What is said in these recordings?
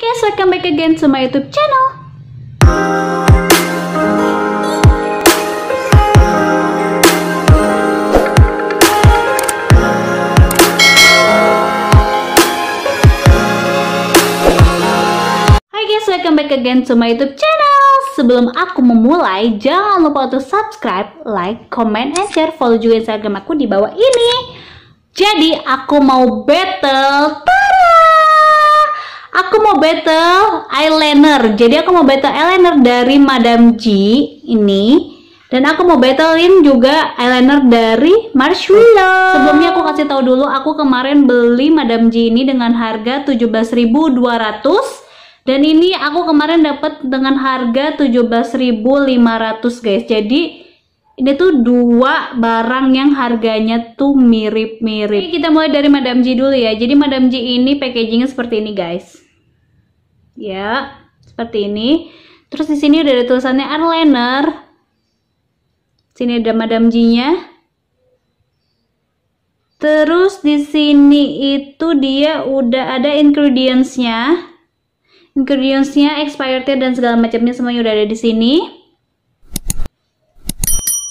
guys, welcome back again to my YouTube channel. Hai guys, welcome back again to my YouTube channel. Sebelum aku memulai, jangan lupa untuk subscribe, like, comment, and share. Follow juga Instagram aku di bawah ini. Jadi, aku mau battle aku mau battle eyeliner jadi aku mau battle eyeliner dari Madame G ini dan aku mau battlein juga eyeliner dari Marshmallow. Sebelumnya aku kasih tahu dulu, aku kemarin beli Madame G ini dengan harga 17.200 dan ini aku kemarin dapat dengan harga 17.500 guys. Jadi ini tuh dua barang yang harganya tuh mirip-mirip. Kita mulai dari Madame G dulu ya. Jadi Madame G ini packagingnya seperti ini guys ya seperti ini terus di sini udah ada tulisannya eyeliner sini ada madam G nya terus di sini itu dia udah ada ingredients-nya ingredients-nya, -nya, dan segala macamnya semuanya udah ada di sini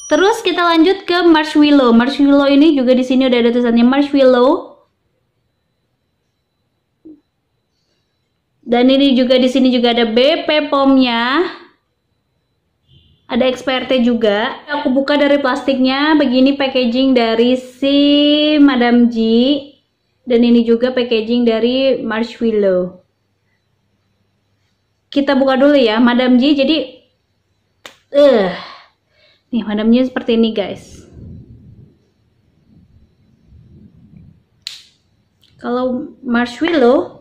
terus kita lanjut ke marshmallow marshmallow ini juga di sini udah ada tulisannya marshmallow Dan ini juga di sini juga ada BP POM-nya. Ada XPRT juga. Aku buka dari plastiknya. Begini packaging dari si Madam G. Dan ini juga packaging dari Marshmallow. Kita buka dulu ya, Madam G. Jadi, uh, nih Madam G seperti ini guys. Kalau marshmallow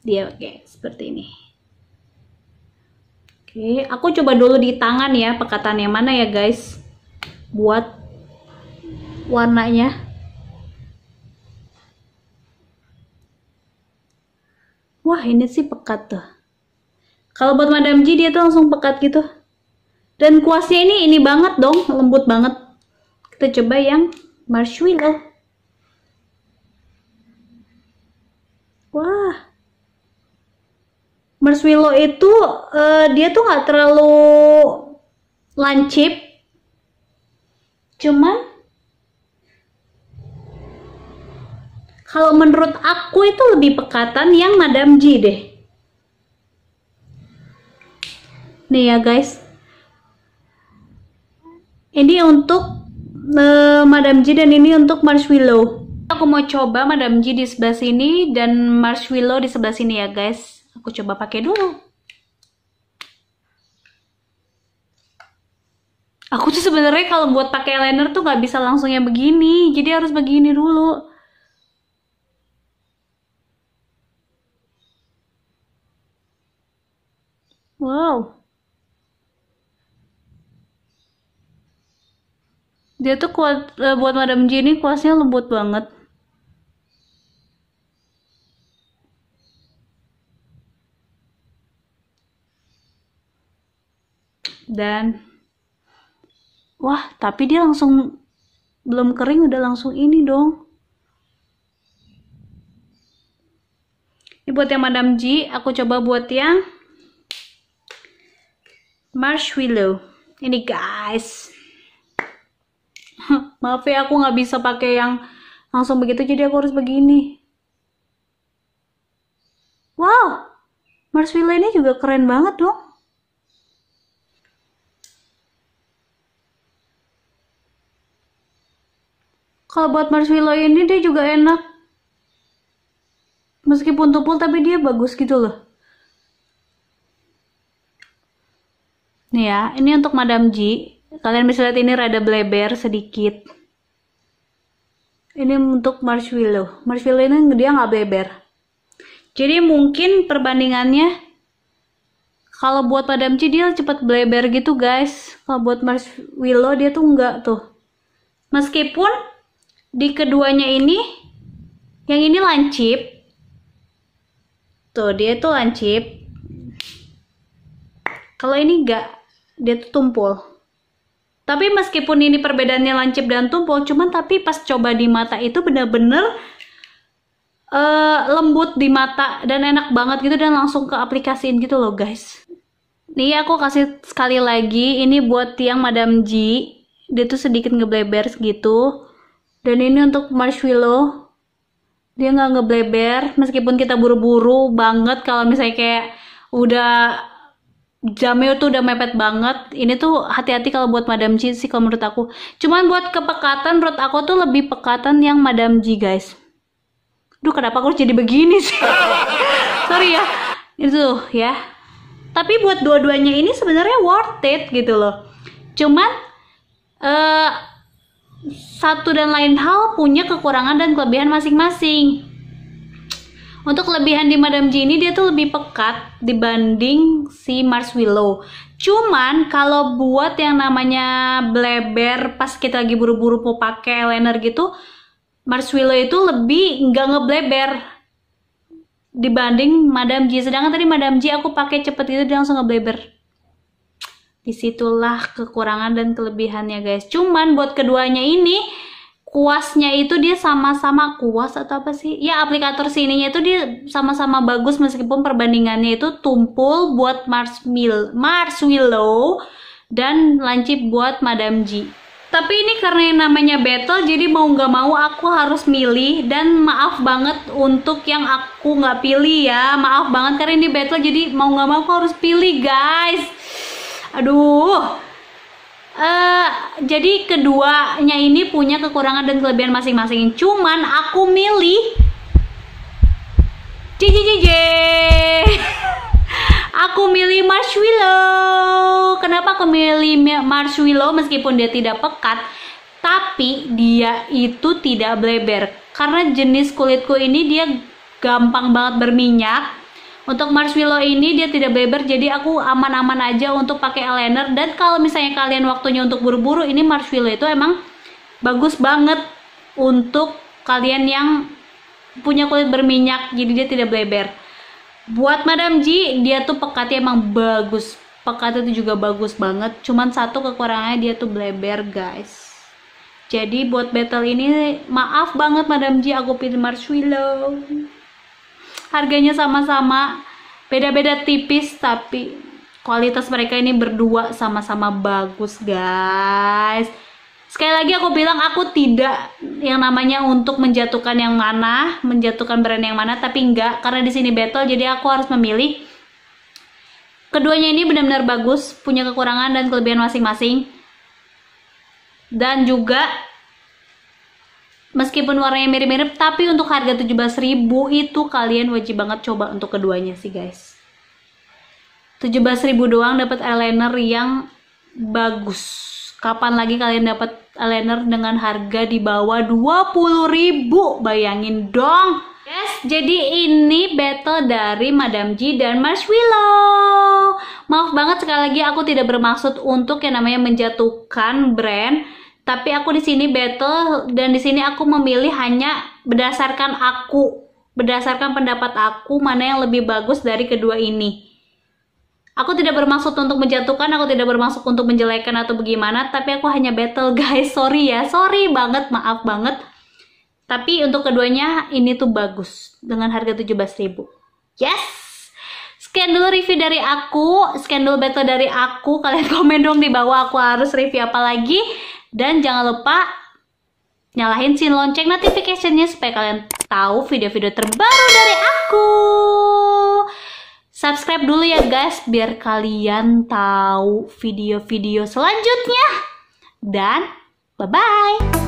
dia oke seperti ini oke aku coba dulu di tangan ya pekatan yang mana ya guys buat warnanya wah ini sih pekat tuh kalau buat Madam G dia tuh langsung pekat gitu dan kuasnya ini ini banget dong lembut banget kita coba yang marshmallow wah Merswilo itu uh, dia tuh nggak terlalu lancip cuman kalau menurut aku itu lebih pekatan yang Madam G deh nih ya guys ini untuk uh, eh, Madam G dan ini untuk Marshmallow aku mau coba Madam G di sebelah sini dan Marshmallow di sebelah sini ya guys Aku coba pakai dulu. Aku tuh sebenarnya kalau buat pakai eyeliner tuh nggak bisa langsung yang begini. Jadi harus begini dulu. Wow. Dia tuh kuat eh, buat Madam Jenny kuasnya lembut banget. dan wah tapi dia langsung belum kering udah langsung ini dong ini buat yang Madam G aku coba buat yang marshmallow ini guys maaf ya aku nggak bisa pakai yang langsung begitu jadi aku harus begini wow marshmallow ini juga keren banget dong kalau buat marshmallow ini dia juga enak meskipun tumpul tapi dia bagus gitu loh nih ya ini untuk Madam G kalian bisa lihat ini rada bleber sedikit ini untuk marshmallow marshmallow ini dia nggak bleber jadi mungkin perbandingannya kalau buat padam C dia cepat bleber gitu guys kalau buat marshmallow dia tuh enggak tuh meskipun di keduanya ini yang ini lancip tuh dia tuh lancip kalau ini enggak dia tuh tumpul tapi meskipun ini perbedaannya lancip dan tumpul cuman tapi pas coba di mata itu bener-bener uh, lembut di mata dan enak banget gitu dan langsung ke aplikasiin gitu loh guys nih aku kasih sekali lagi ini buat tiang Madam G dia tuh sedikit ngebleber gitu dan ini untuk marshmallow dia nggak ngebleber meskipun kita buru-buru banget kalau misalnya kayak udah jamnya tuh udah mepet banget ini tuh hati-hati kalau buat Madam G sih kalau menurut aku cuman buat kepekatan menurut aku tuh lebih pekatan yang Madam G guys duh kenapa aku jadi begini sih sorry ya itu ya tapi buat dua-duanya ini sebenarnya worth it gitu loh cuman uh, satu dan lain hal punya kekurangan dan kelebihan masing-masing. Untuk kelebihan di Madam G ini dia tuh lebih pekat dibanding si Mars Willow. Cuman kalau buat yang namanya bleber pas kita lagi buru-buru mau pakai eyeliner gitu, Mars Willow itu lebih nggak ngebleber dibanding Madam G. Sedangkan tadi Madam G aku pakai cepet itu dia langsung ngebleber. Disitulah kekurangan dan kelebihannya guys. Cuman buat keduanya ini kuasnya itu dia sama-sama kuas atau apa sih? Ya aplikator sininya itu dia sama-sama bagus meskipun perbandingannya itu tumpul buat Mars Willow dan lancip buat Madam G. Tapi ini karena yang namanya battle, jadi mau nggak mau aku harus milih dan maaf banget untuk yang aku nggak pilih ya, maaf banget karena ini battle jadi mau nggak mau aku harus pilih guys aduh uh, jadi keduanya ini punya kekurangan dan kelebihan masing-masing cuman aku milih JJJJ aku milih marshmallow kenapa aku milih marshmallow meskipun dia tidak pekat tapi dia itu tidak bleber karena jenis kulitku ini dia gampang banget berminyak untuk marshmallow ini dia tidak beber jadi aku aman-aman aja untuk pakai eyeliner dan kalau misalnya kalian waktunya untuk buru-buru ini marshmallow itu emang bagus banget untuk kalian yang punya kulit berminyak jadi dia tidak bleber. Buat Madam Ji, dia tuh pekatnya emang bagus. Pekatnya tuh juga bagus banget. Cuman satu kekurangannya dia tuh bleber, guys. Jadi buat battle ini maaf banget Madam Ji aku pilih marshmallow harganya sama-sama beda-beda tipis tapi kualitas mereka ini berdua sama-sama bagus guys sekali lagi aku bilang aku tidak yang namanya untuk menjatuhkan yang mana menjatuhkan brand yang mana tapi enggak karena di sini battle jadi aku harus memilih keduanya ini benar-benar bagus punya kekurangan dan kelebihan masing-masing dan juga meskipun warnanya mirip-mirip tapi untuk harga 17.000 itu kalian wajib banget coba untuk keduanya sih guys 17.000 doang dapat eyeliner yang bagus kapan lagi kalian dapat eyeliner dengan harga di bawah 20.000 bayangin dong Yes, jadi ini battle dari Madam G dan Willow. Maaf banget sekali lagi aku tidak bermaksud untuk yang namanya menjatuhkan brand tapi aku di sini battle dan di sini aku memilih hanya berdasarkan aku berdasarkan pendapat aku mana yang lebih bagus dari kedua ini aku tidak bermaksud untuk menjatuhkan aku tidak bermaksud untuk menjelekan atau bagaimana tapi aku hanya battle guys sorry ya sorry banget maaf banget tapi untuk keduanya ini tuh bagus dengan harga 17.000 yes Scan review dari aku, scan battle dari aku. Kalian komen dong di bawah aku harus review apa lagi. Dan jangan lupa nyalahin sin lonceng notificationnya supaya kalian tahu video-video terbaru dari aku. Subscribe dulu ya guys biar kalian tahu video-video selanjutnya. Dan bye-bye.